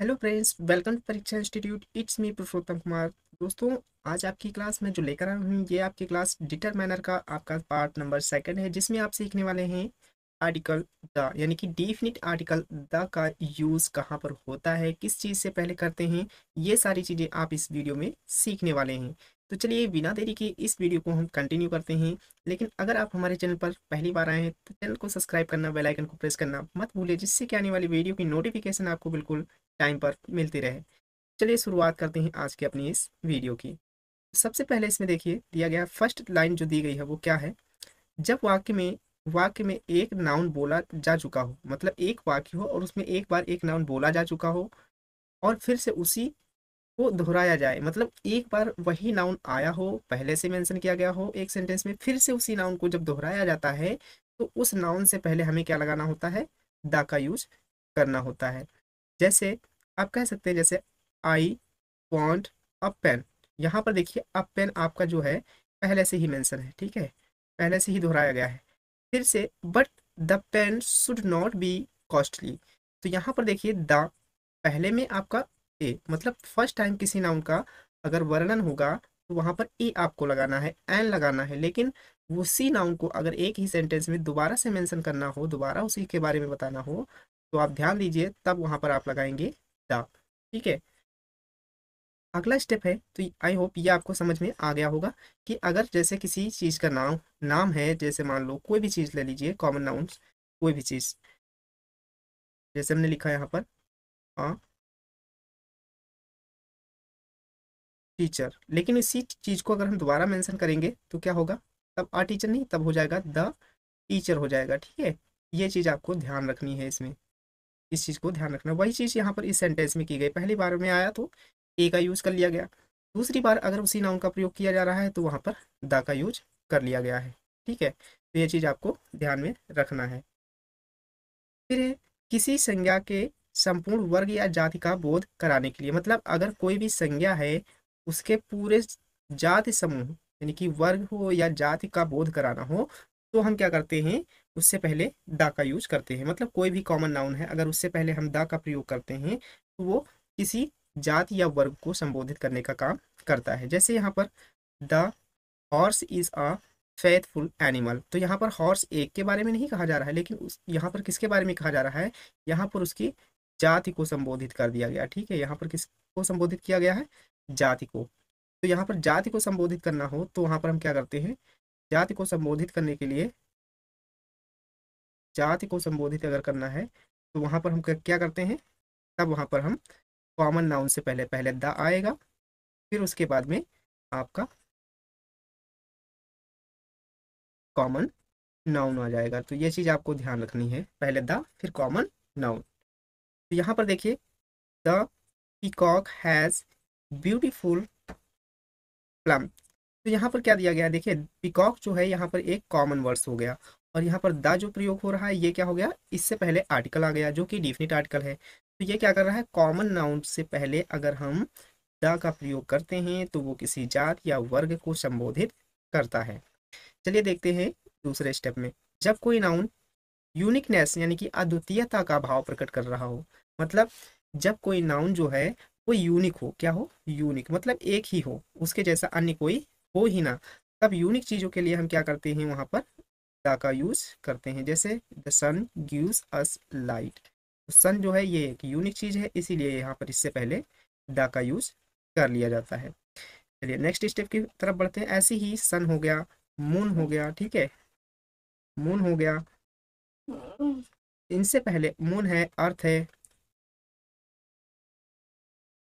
Hello friends welcome to Pariksha institute it's me Purushottam Kumar दोस्तों आज आपकी क्लास में जो लेकर आया हूँ ये आपकी क्लास डिटरमाइनर का आपका पार्ट नंबर सेकंड है जिसमें आप सीखने वाले हैं आर्टिकल द यानी कि डिफिनिट आर्टिकल द का यूज़ कहाँ पर होता है किस चीज़ से पहले करते हैं ये सारी चीज़ें आप इस वीडियो में सीखने वाले हैं तो चलिए बिना देरी के इस वीडियो को हम कंटिन्यू करते हैं लेकिन अगर आप हमारे चैनल पर पहली बार आए हैं तो चैनल को सब्सक्राइब करना बेल आइकन को प्रेस करना मत भूलिए जिससे कि आने वाली वीडियो की नोटिफिकेशन आपको बिल्कुल टाइम पर मिलती रहे चलिए शुरुआत करते हैं आज के अपनी इस वीडियो की सबसे पहले इसमें देखिए दिया गया फर्स्ट लाइन जो दी गई है वो क्या है जब वाक्य में वाक्य में एक नाउन बोला जा चुका हो मतलब एक वाक्य हो और उसमें एक बार एक नाउन बोला जा चुका हो और फिर से उसी को दोहराया जाए मतलब एक बार वही नाउन आया हो पहले से मेंशन किया गया हो एक सेंटेंस में फिर से उसी नाउन को जब दोहराया जाता है तो उस नाउन से पहले हमें क्या लगाना होता है दा का यूज करना होता है जैसे आप कह सकते हैं जैसे आई वॉन्ट अ पेन यहाँ पर देखिए अ पेन आपका जो है पहले से ही मेंशन है ठीक है पहले से ही दोहराया गया है फिर से but the pen should not be costly तो यहाँ पर देखिए द पहले में आपका ए मतलब फर्स्ट टाइम किसी नाउन का अगर वर्णन होगा तो वहाँ पर ए आपको लगाना है एन लगाना है लेकिन उसी नाउन को अगर एक ही सेंटेंस में दोबारा से मेंशन करना हो दोबारा उसी के बारे में बताना हो तो आप ध्यान दीजिए तब वहां पर आप लगाएंगे द ठीक है अगला स्टेप है तो आई होप ये आपको समझ में आ गया होगा कि अगर जैसे किसी चीज़ का नाम नाम है जैसे मान लो कोई भी चीज़ ले लीजिए कॉमन नाउन कोई भी चीज़ जैसे हमने लिखा यहाँ पर आ टीचर लेकिन इसी चीज़ को अगर हम दोबारा मेंशन करेंगे तो क्या होगा तब आ टीचर नहीं तब हो जाएगा द टीचर हो जाएगा ठीक है ये चीज़ आपको ध्यान रखनी है इसमें इस चीज़ को ध्यान रखना वही चीज़ यहाँ पर इस सेंटेंस में की गई पहली बार में आया तो ए का यूज़ कर लिया गया दूसरी बार अगर उसी नाउन का प्रयोग किया जा रहा है तो वहाँ पर द का यूज कर लिया गया है ठीक है तो ये चीज़ आपको ध्यान में रखना है फिर किसी संज्ञा के संपूर्ण वर्ग या जाति का बोध कराने के लिए मतलब अगर कोई भी संज्ञा है उसके पूरे जाति समूह यानी कि वर्ग हो या जाति का बोध कराना हो तो हम क्या करते हैं उससे पहले दा का यूज करते हैं मतलब कोई भी कॉमन नाउन है अगर उससे पहले हम दा का प्रयोग करते हैं तो वो किसी जात या वर्ग को संबोधित करने का काम करता है जैसे यहाँ पर the horse is a faithful animal तो यहाँ पर हॉर्स एक के बारे में नहीं कहा जा रहा है लेकिन उस यहाँ पर किसके बारे में कहा जा रहा है यहाँ पर उसकी जाति को संबोधित कर दिया गया ठीक है यहाँ पर किसको संबोधित किया गया है जाति को तो यहाँ पर जाति को संबोधित करना हो तो वहाँ पर हम क्या करते हैं जाति को संबोधित करने के लिए जाति को संबोधित अगर करना है तो वहाँ पर हम क्या करते हैं तब वहाँ पर हम कॉमन नाउन से पहले पहले द आएगा फिर उसके बाद में आपका कॉमन नाउन आ जाएगा तो ये चीज़ आपको ध्यान रखनी है पहले द फिर कॉमन नाउन तो यहाँ पर देखिए the peacock has beautiful plume तो यहाँ पर क्या दिया गया है देखिए पिकॉक जो है यहाँ पर एक कॉमन वर्ड्स हो गया और यहाँ पर दा जो प्रयोग हो रहा है ये क्या हो गया इससे पहले आर्टिकल आ गया जो कि डिफिनिट आर्टिकल है तो ये क्या कर रहा है कॉमन नाउन से पहले अगर हम द का प्रयोग करते हैं तो वो किसी जात या वर्ग को संबोधित करता है चलिए देखते हैं दूसरे स्टेप में जब कोई नाउन यूनिकनेस यानी कि अद्वितीयता का भाव प्रकट कर रहा हो मतलब जब कोई नाउन जो है वो यूनिक हो क्या हो यूनिक मतलब एक ही हो उसके जैसा अन्य कोई हो ही ना तब यूनिक चीज़ों के लिए हम क्या करते हैं वहां पर द का यूज करते हैं जैसे the sun gives us light तो सन जो है ये एक यूनिक चीज़ है इसीलिए यहाँ पर इससे पहले द का यूज कर लिया जाता है चलिए नेक्स्ट स्टेप की तरफ बढ़ते हैं ऐसे ही सन हो गया मून हो गया ठीक है मून हो गया इनसे पहले मून है अर्थ है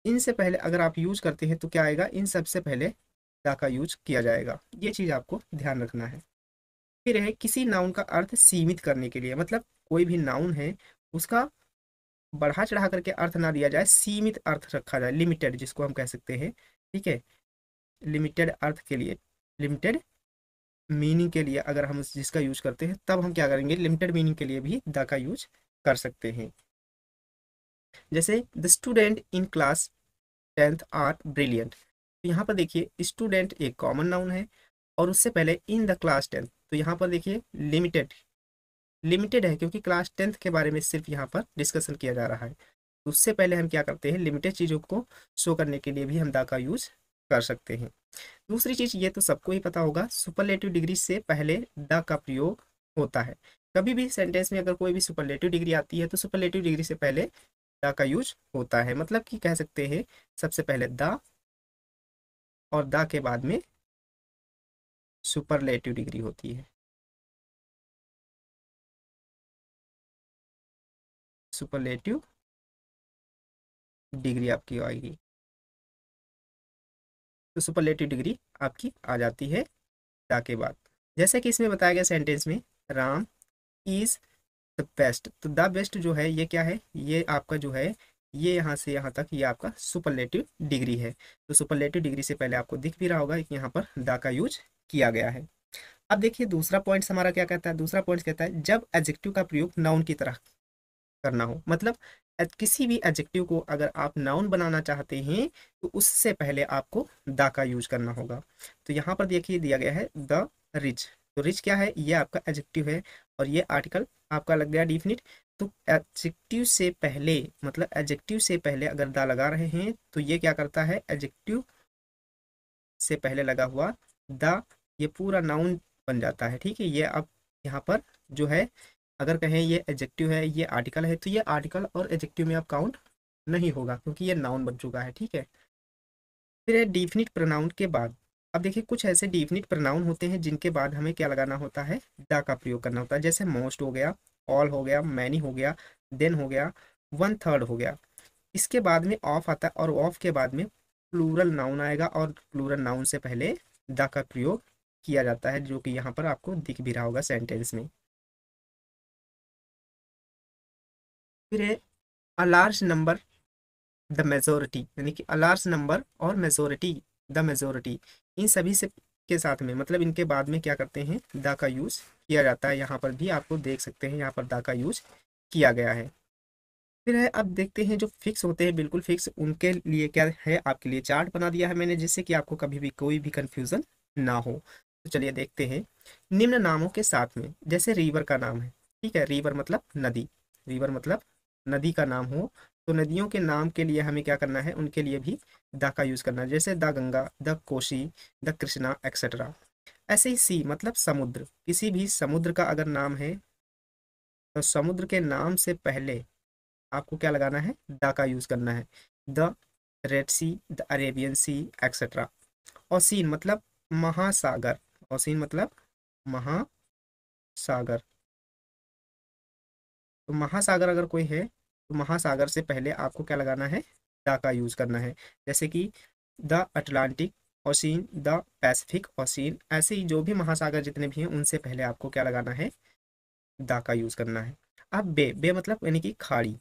इनसे पहले अगर आप यूज करते हैं तो क्या आएगा इन सबसे पहले दा का यूज किया जाएगा ये चीज़ आपको ध्यान रखना है फिर है किसी नाउन का अर्थ सीमित करने के लिए मतलब कोई भी नाउन है उसका बढ़ा चढ़ा करके अर्थ ना दिया जाए सीमित अर्थ रखा जाए लिमिटेड जिसको हम कह सकते हैं ठीक है लिमिटेड अर्थ के लिए लिमिटेड मीनिंग के लिए अगर हम जिसका यूज करते हैं तब हम क्या करेंगे लिमिटेड मीनिंग के लिए भी द का यूज कर सकते हैं जैसे the student in class tenth are brilliant यहाँ पर देखिए स्टूडेंट एक कॉमन नाउन है और उससे पहले इन द क्लास टेंथ तो यहाँ पर देखिए लिमिटेड लिमिटेड है क्योंकि क्लास टेंथ के बारे में सिर्फ यहाँ पर डिस्कशन किया जा रहा है तो उससे पहले हम क्या करते हैं लिमिटेड चीज़ों को शो करने के लिए भी हम दा का यूज़ कर सकते हैं दूसरी चीज़ ये तो सबको ही पता होगा सुपरलेटिव डिग्री से पहले द का प्रयोग होता है कभी भी सेंटेंस में अगर कोई भी सुपरलेटिव डिग्री आती है तो सुपरलेटिव डिग्री से पहले द का यूज होता है मतलब कि कह सकते हैं सबसे पहले द और द के बाद में सुपरलेटिव डिग्री होती है सुपरलेटिव डिग्री आपकी आएगी तो सुपरलेटिव डिग्री आपकी आ जाती है दा के बाद जैसे कि इसमें बताया गया सेंटेंस में राम इज द बेस्ट तो द बेस्ट जो है ये क्या है ये आपका जो है ये यहाँ से यहाँ तक ये आपका सुपरलेटिव डिग्री है तो सुपरलेटिव डिग्री से पहले आपको दिख भी रहा होगा कि यहाँ पर दा का यूज किया गया है अब देखिए दूसरा पॉइंट हमारा क्या कहता है दूसरा पॉइंट कहता है जब एडजेक्टिव का प्रयोग नाउन की तरह करना हो मतलब किसी भी एडजेक्टिव को अगर आप नाउन बनाना चाहते हैं तो उससे पहले आपको दा का यूज करना होगा तो यहाँ पर देखिए दिया गया है द रिच तो रिच क्या है ये आपका एडजेक्टिव है और ये आर्टिकल आपका लग गया डिफिनिट तो एडजेक्टिव से पहले मतलब एडजेक्टिव से पहले अगर दा लगा रहे हैं तो ये क्या करता है एडजेक्टिव से पहले लगा हुआ द ये पूरा नाउन बन जाता है ठीक है ये अब यहाँ पर जो है अगर कहें ये एडजेक्टिव है ये आर्टिकल है तो ये आर्टिकल और एडजेक्टिव में अब काउंट नहीं होगा क्योंकि ये नाउन बन चुका है ठीक है फिर है डिफिनिट प्रोनाउन के बाद अब देखिए कुछ ऐसे डिफिनिट प्रोनाउन होते हैं जिनके बाद हमें क्या लगाना होता है द का प्रयोग करना होता है जैसे मोस्ट हो गया ऑल हो गया मैनी हो गया देन हो गया वन थर्ड हो गया इसके बाद में ऑफ आता है और ऑफ के बाद में प्लूरल नाउन आएगा और प्लूरल नाउन से पहले द का प्रयोग किया जाता है जो कि यहाँ पर आपको दिख भी रहा होगा सेंटेंस में फिर है अलार्ज नंबर द मेजोरिटी यानी कि अलार्ज नंबर और मेजोरिटी द मेजोरिटी इन सभी से के साथ में मतलब इनके बाद में क्या करते हैं द का यूज किया जाता है यहाँ पर भी आपको देख सकते हैं यहाँ पर द का यूज किया गया है फिर है अब देखते हैं जो फिक्स होते हैं बिल्कुल फिक्स उनके लिए क्या है आपके लिए चार्ट बना दिया है मैंने जिससे कि आपको कभी भी कोई भी कन्फ्यूज़न ना हो तो चलिए देखते हैं निम्न नामों के साथ में जैसे रिवर का नाम है ठीक है रिवर मतलब नदी रिवर मतलब नदी का नाम हो तो नदियों के नाम के लिए हमें क्या करना है उनके लिए भी द का यूज़ करना है जैसे the Ganga the Kosi the Krishna etcetera ऐसे ही सी मतलब समुद्र किसी भी समुद्र का अगर नाम है तो समुद्र के नाम से पहले आपको क्या लगाना है द का यूज़ करना है the Red Sea the Arabian Sea etcetera ocean मतलब महासागर ओसिन मतलब महासागर तो महासागर अगर कोई है तो महासागर से पहले आपको क्या लगाना है द का यूज़ करना है जैसे कि the Atlantic Ocean the Pacific ocean ऐसे ही जो भी महासागर जितने भी हैं उनसे पहले आपको क्या लगाना है द का यूज़ करना है अब बे बे मतलब यानी कि खाड़ी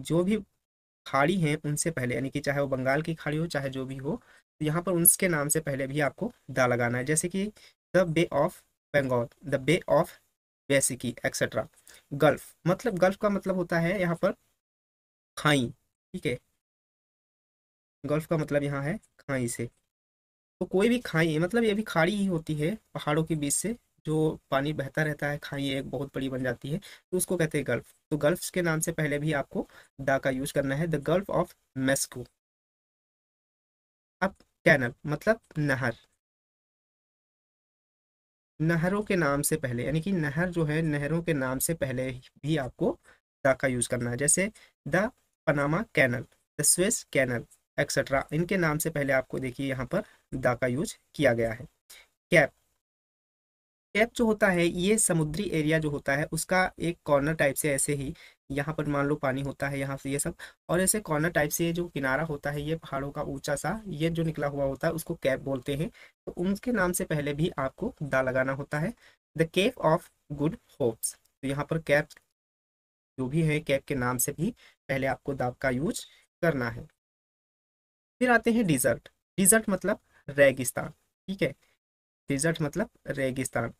जो भी खाड़ी हैं उनसे पहले यानी कि चाहे वो बंगाल की खाड़ी हो चाहे जो भी हो तो यहाँ पर उनके नाम से पहले भी आपको द लगाना है जैसे कि the Bay of Bengal the Bay of Biscay etcetera gulf मतलब गल्फ का मतलब होता है यहाँ पर खाई ठीक है गल्फ का मतलब यहाँ है खाई से तो कोई भी खाई मतलब ये भी खाड़ी ही होती है पहाड़ों के बीच से जो पानी बहता रहता है खाई एक बहुत बड़ी बन जाती है तो उसको कहते हैं गल्फ तो गल्फ के नाम से पहले भी आपको दा का यूज करना है द गल्फ ऑफ मेस्को अब कैनल मतलब नहर नहरों के नाम से पहले यानी कि नहर जो है नहरों के नाम से पहले भी आपको द का यूज करना है जैसे the Panama Canal the Suez Canal etcetera इनके नाम से पहले आपको देखिए यहाँ पर दा का यूज किया गया है कैप कैप जो होता है ये समुद्री एरिया जो होता है उसका एक कॉर्नर टाइप से ऐसे ही यहाँ पर मान लो पानी होता है यहाँ से ये सब और ऐसे कॉर्नर टाइप से जो किनारा होता है ये पहाड़ों का ऊंचा सा ये जो निकला हुआ होता है उसको कैप बोलते हैं तो उनके नाम से पहले भी आपको दा लगाना होता है the cape of good hopes तो यहाँ पर कैप जो भी है कैप के नाम से भी पहले आपको दाब का यूज करना है फिर आते हैं डिजर्ट डिजर्ट मतलब रेगिस्तान ठीक है डिजर्ट मतलब रेगिस्तान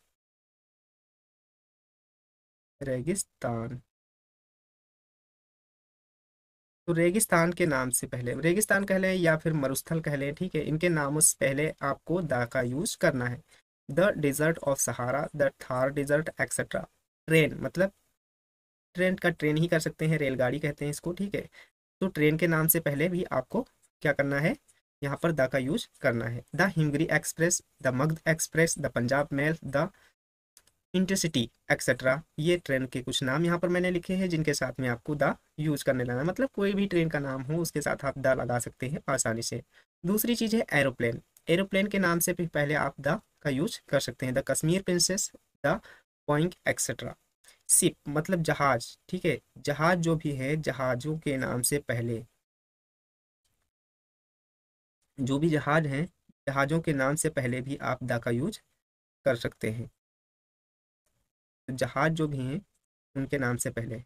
रेगिस्तान तो रेगिस्तान के नाम से पहले रेगिस्तान कह लें या फिर मरुस्थल कह लें ठीक है इनके नामों से पहले आपको दा का यूज करना है the desert of Sahara the Thar desert etcetera train मतलब ट्रेन का ट्रेन ही कर सकते हैं रेलगाड़ी कहते हैं इसको ठीक है तो ट्रेन के नाम से पहले भी आपको क्या करना है यहाँ पर द का यूज करना है the Himgiri express the Magadh express the Punjab mail the intercity etcetera ये ट्रेन के कुछ नाम यहाँ पर मैंने लिखे हैं जिनके साथ में आपको द यूज करने लगा मतलब कोई भी ट्रेन का नाम हो उसके साथ आप द लगा सकते हैं आसानी से दूसरी चीज़ है एरोप्लेन एरोप्लेन के नाम से पहले आप द का यूज कर सकते हैं the Kashmir princess the point etcetera ship मतलब जहाज ठीक है जहाज जो भी है जहाजों के नाम से पहले जो भी जहाज हैं जहाज़ों के नाम से पहले भी आप दा का यूज कर सकते हैं तो जहाज जो भी हैं उनके नाम से पहले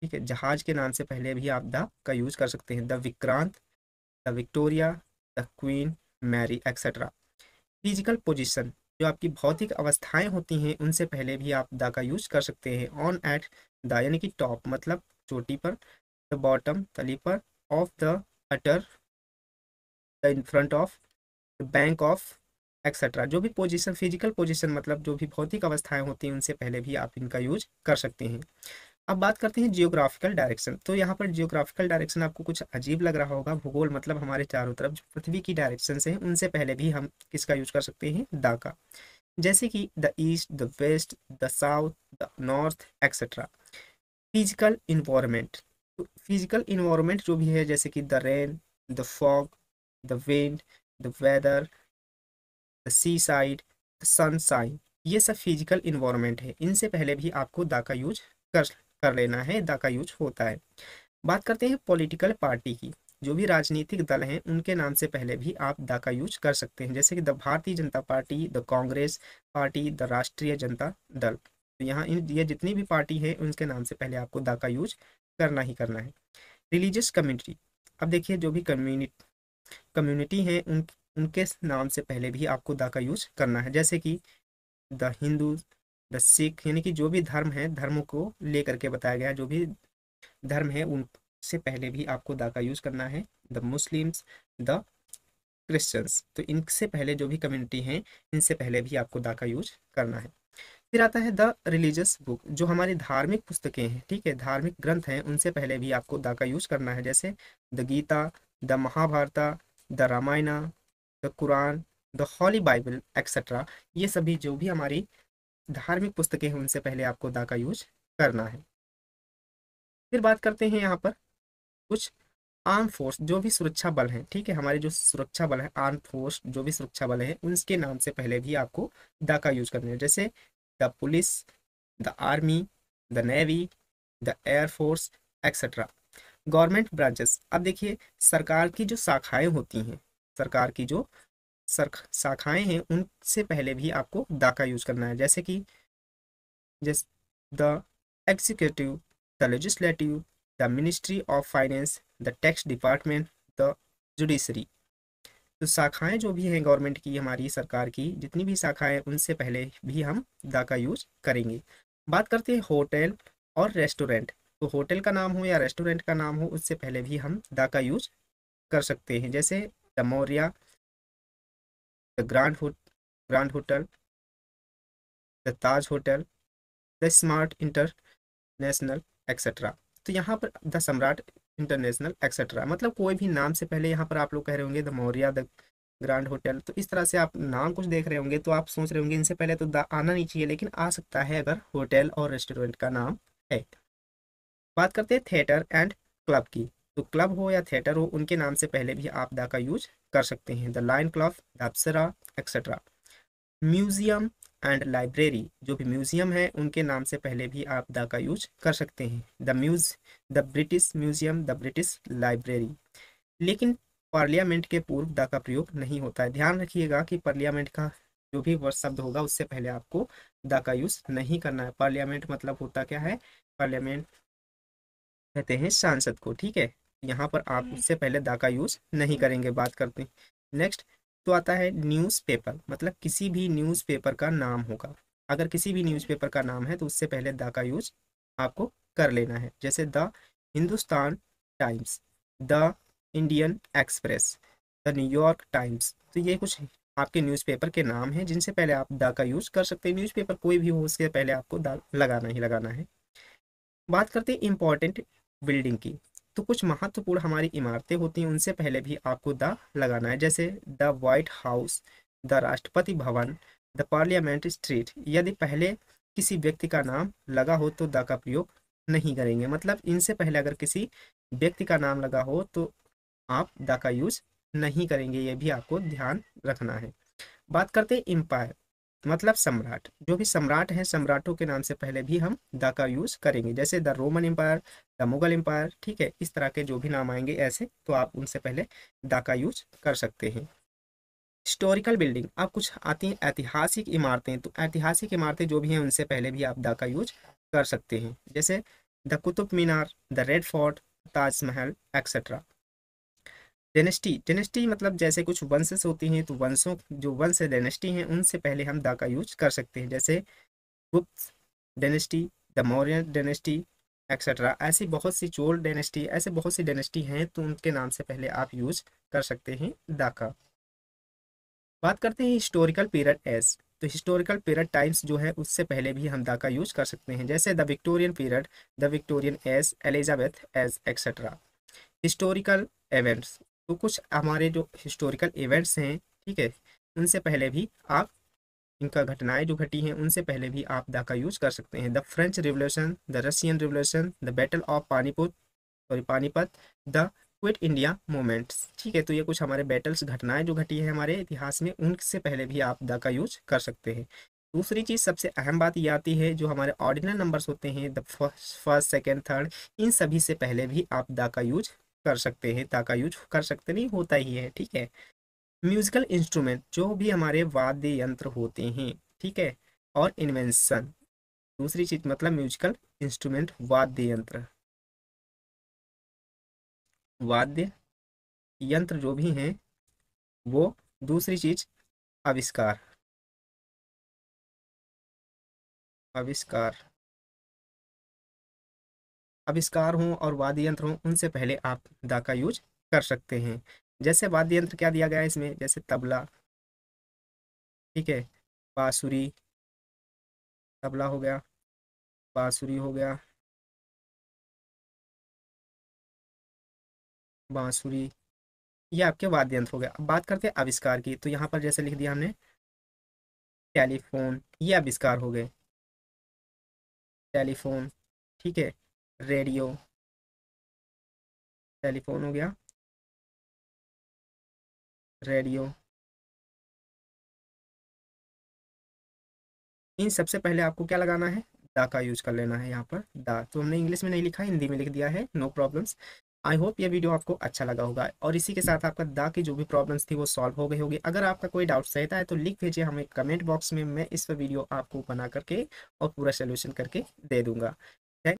ठीक है जहाज के नाम से पहले भी आप द का यूज कर सकते हैं the Vikrant the Victoria the Queen Mary etcetera physical position जो आपकी भौतिक अवस्थाएं होती हैं उनसे पहले भी आप द का यूज कर सकते हैं ऑन एट द यानी कि टॉप मतलब चोटी पर द बॉटम तली पर of the other in front of bank of etcetera जो भी पोजीशन फिजिकल पोजीशन मतलब जो भी भौतिक अवस्थाएं होती हैं उनसे पहले भी आप इनका यूज कर सकते हैं अब बात करते हैं जियोग्राफिकल डायरेक्शन तो यहाँ पर जियोग्राफिकल डायरेक्शन आपको कुछ अजीब लग रहा होगा भूगोल मतलब हमारे चारों तरफ जो पृथ्वी की डायरेक्शन से उनसे पहले भी हम किसका यूज कर सकते हैं दा का जैसे कि the east the west the south the north etcetera physical environment physical environment जो भी है जैसे कि the rain the fog the wind the weather the seaside the sunshine ये सब फिजिकल इन्वायरमेंट है इनसे पहले भी आपको दा का यूज कर कर लेना है दा का यूज होता है बात करते हैं पॉलिटिकल पार्टी की जो भी राजनीतिक दल हैं उनके नाम से पहले भी आप दा का यूज कर सकते हैं जैसे कि the Bharatiya Janata Party the Congress Party the Rashtriya Janata दल तो यहाँ इन ये जितनी भी पार्टी है उनके नाम से पहले आपको दा का यूज करना ही करना है रिलीजियस कम्युनिटी अब देखिए जो भी कम्युनिटी कम्युनिटी हैं उन उनके नाम से पहले भी आपको द का यूज करना है जैसे कि द हिंदू द सिख यानी कि जो भी धर्म है धर्मों को लेकर के बताया गया जो भी धर्म है उनसे पहले भी आपको द का यूज करना है द मुस्लिम्स द क्रिश्चियंस तो इनसे पहले जो भी कम्युनिटी हैं इनसे पहले भी आपको दा का यूज करना है फिर आता है द रिलीजियस बुक जो हमारी धार्मिक पुस्तकें हैं ठीक है धार्मिक ग्रंथ हैं उनसे पहले भी आपको द का यूज करना है जैसे the Gita the Mahabharata the Ramayan the Quran the holy Bible etcetera ये सभी जो भी हमारी धार्मिक पुस्तकें हैं उनसे पहले आपको दा का यूज करना है फिर बात करते हैं यहाँ पर कुछ आर्म फोर्स जो भी सुरक्षा बल हैं ठीक है हमारे जो सुरक्षा बल हैं आर्म फोर्स जो भी सुरक्षा बल हैं उनके नाम से पहले भी आपको द का यूज करना है जैसे the police the army the navy the air force etcetera government branches अब देखिए सरकार की जो शाखाएं होती हैं सरकार की जो सर शाखाएं हैं उनसे पहले भी आपको द का यूज करना है जैसे कि जैसे the executive the legislative the ministry of finance the tax department the judiciary तो शाखाएं जो भी हैं गवर्नमेंट की हमारी सरकार की जितनी भी शाखाएं उनसे पहले भी हम द का यूज करेंगे बात करते हैं होटल और रेस्टोरेंट तो होटल का नाम हो या रेस्टोरेंट का नाम हो उससे पहले भी हम द का यूज कर सकते हैं जैसे the Maurya the grand grand hotel the Taj hotel the smart international etcetera तो यहाँ पर द सम्राट इंटरनेशनल एक्सेट्रा मतलब कोई भी नाम से पहले यहाँ पर आप लोग कह रहे होंगे the Maurya the grand hotel तो इस तरह से आप नाम कुछ देख रहे होंगे तो आप सोच रहे होंगे इनसे पहले तो द आना नहीं चाहिए लेकिन आ सकता है अगर होटल और रेस्टोरेंट का नाम है बात करते हैं थिएटर एंड क्लब की तो क्लब हो या थिएटर हो उनके नाम से पहले भी आप द का यूज कर सकते हैं द लाइन क्लब दबसरा एक्सेट्रा म्यूजियम एंड लाइब्रेरी जो भी म्यूजियम है उनके नाम से पहले भी आप द का यूज कर सकते हैं the muse the British Museum the British Library लेकिन पार्लियामेंट के पूर्व द का प्रयोग नहीं होता है ध्यान रखिएगा कि पार्लियामेंट का जो भी वर्ष शब्द होगा उससे पहले आपको द का यूज नहीं करना है पार्लियामेंट मतलब होता क्या है पार्लियामेंट कहते हैं सांसद को ठीक है यहाँ पर आप हम्म। उससे पहले दा का यूज़ नहीं हम्म। करेंगे बात करते हैं नेक्स्ट तो आता है न्यूज़पेपर मतलब किसी भी न्यूज़पेपर का नाम होगा अगर किसी भी न्यूज़पेपर हम्म। का नाम है तो उससे पहले दा का यूज़ आपको कर लेना है जैसे the Hindustan Times the Indian Express the New York Times तो ये कुछ आपके न्यूज़पेपर के नाम हैं जिनसे पहले आप दा का यूज़ कर सकते हैं पेपर कोई भी हो उसके पहले आपको दा लगाना ही लगाना है बात करते हैं इम्पॉर्टेंट बिल्डिंग की तो कुछ महत्वपूर्ण हमारी इमारतें होती हैं उनसे पहले भी आपको द लगाना है जैसे द वाइट हाउस द राष्ट्रपति भवन द पार्लियामेंट स्ट्रीट यदि पहले किसी व्यक्ति का नाम लगा हो तो द का प्रयोग नहीं करेंगे मतलब इनसे पहले अगर किसी व्यक्ति का नाम लगा हो तो आप द का यूज नहीं करेंगे ये भी आपको ध्यान रखना है बात करते हैं एम्पायर मतलब सम्राट जो भी सम्राट हैं सम्राटों के नाम से पहले भी हम द का यूज करेंगे जैसे the Roman Empire the Mughal Empire ठीक है इस तरह के जो भी नाम आएंगे ऐसे तो आप उनसे पहले द का यूज कर सकते हैं हिस्टोरिकल बिल्डिंग आप कुछ आती हैं ऐतिहासिक इमारतें तो ऐतिहासिक इमारतें जो भी हैं उनसे पहले भी आप द का यूज कर सकते हैं जैसे the Qutub Minar the Red Fort Taj Mahal etcetera dynasty dynasty मतलब जैसे कुछ वंशेस होती हैं तो वंशों जो वंश है डेनेस्टी हैं उनसे पहले हम दा का यूज कर सकते हैं जैसे Gupta dynasty the Maurya dynasty etcetera ऐसी बहुत सी चोल डेनेस्टी ऐसे बहुत सी डेनेस्टी हैं तो उनके नाम से पहले आप यूज कर सकते हैं दा का बात करते हैं हिस्टोरिकल पीरियड एस तो हिस्टोरिकल पीरियड टाइम्स जो है उससे पहले भी हम दा का यूज कर सकते हैं जैसे the Victorian period the Victorians Elizabeth's etcetera historical events तो कुछ हमारे जो हिस्टोरिकल इवेंट्स हैं ठीक है उनसे पहले भी आप इनका घटनाएं जो घटी हैं उनसे पहले भी आप द का यूज कर सकते हैं the French Revolution the Russian Revolution the battle of Panipat sorry Panipat the Quit India movements ठीक है तो ये कुछ हमारे बैटल्स घटनाएं जो घटी है हमारे इतिहास में उनसे पहले भी आप द का यूज कर सकते हैं दूसरी चीज़ सबसे अहम बात ये आती है जो हमारे ऑर्डिनल नंबर्स होते हैं द फर्स्ट सेकेंड थर्ड इन सभी से पहले भी आप द का यूज कर सकते हैं ताका यूज कर सकते नहीं होता ही है ठीक है म्यूजिकल इंस्ट्रूमेंट जो भी हमारे वाद्य यंत्र होते हैं ठीक है और इन्वेंशन दूसरी चीज मतलब म्यूजिकल इंस्ट्रूमेंट वाद्य यंत्र वाद्य यंत्र जो भी हैं वो दूसरी चीज आविष्कार आविष्कार आविष्कार हों और वाद्य यंत्र हों उनसे पहले आप दा का यूज कर सकते हैं जैसे वाद्य यंत्र क्या दिया गया है इसमें जैसे तबला ठीक है बाँसुरी तबला हो गया बाँसुरी हो गया बाँसुरी ये आपके वाद्य यंत्र हो गया अब बात करते हैं आविष्कार की तो यहाँ पर जैसे लिख दिया हमने टेलीफोन ये आविष्कार हो गए टेलीफोन ठीक है रेडियो टेलीफोन हो गया रेडियो इन सबसे पहले आपको क्या लगाना है दा का यूज कर लेना है यहाँ पर दा तो हमने इंग्लिश में नहीं लिखा हिंदी में लिख दिया है नो प्रॉब्लम्स आई होप ये वीडियो आपको अच्छा लगा होगा और इसी के साथ आपका दा की जो भी प्रॉब्लम्स थी वो सॉल्व हो गई होगी अगर आपका कोई डाउट रहता है तो लिख भेजिए हमें कमेंट बॉक्स में मैं इस पर वीडियो आपको बना करके और पूरा सोल्यूशन करके दे दूंगा